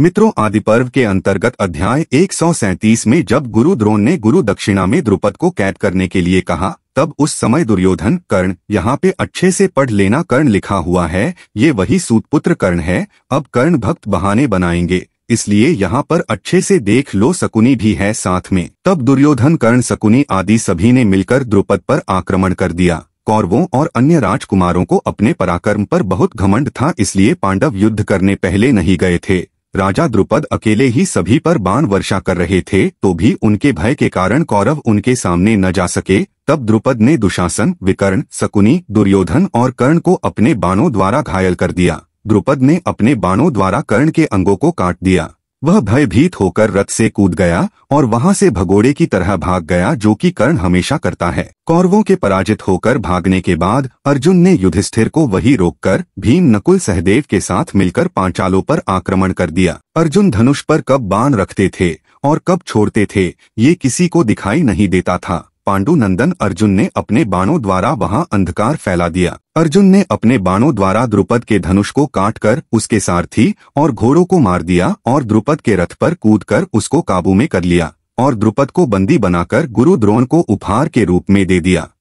मित्रों आदि पर्व के अंतर्गत अध्याय एक में जब गुरु द्रोण ने गुरु दक्षिणा में द्रुपद को कैद करने के लिए कहा तब उस समय दुर्योधन कर्ण यहाँ पे अच्छे से पढ़ लेना कर्ण लिखा हुआ है ये वही सूतपुत्र कर्ण है अब कर्ण भक्त बहाने बनाएंगे इसलिए यहाँ पर अच्छे से देख लो सकुनी भी है साथ में तब दुर्योधन कर्ण शकुनी आदि सभी ने मिलकर द्रुपद पर आक्रमण कर दिया कौरवों और अन्य राजकुमारों को अपने पराक्रम पर बहुत घमंड था इसलिए पांडव युद्ध करने पहले नहीं गए थे राजा द्रुपद अकेले ही सभी पर बाण वर्षा कर रहे थे तो भी उनके भय के कारण कौरव उनके सामने न जा सके तब द्रुपद ने दुशासन विकर्ण शकुनी दुर्योधन और कर्ण को अपने बाणों द्वारा घायल कर दिया द्रुपद ने अपने बाणों द्वारा कर्ण के अंगों को काट दिया वह भयभीत होकर रथ से कूद गया और वहां से भगोड़े की तरह भाग गया जो कि कर्ण हमेशा करता है कौरवों के पराजित होकर भागने के बाद अर्जुन ने युधिष्ठिर को वही रोककर भीम नकुल सहदेव के साथ मिलकर पांचालों पर आक्रमण कर दिया अर्जुन धनुष पर कब बाण रखते थे और कब छोड़ते थे ये किसी को दिखाई नहीं देता था पांडुनंदन अर्जुन ने अपने बाणों द्वारा वहां अंधकार फैला दिया अर्जुन ने अपने बाणों द्वारा द्रुपद के धनुष को काटकर उसके सारथी और घोड़ों को मार दिया और द्रुपद के रथ पर कूदकर उसको काबू में कर लिया और द्रुपद को बंदी बनाकर गुरु द्रोण को उपहार के रूप में दे दिया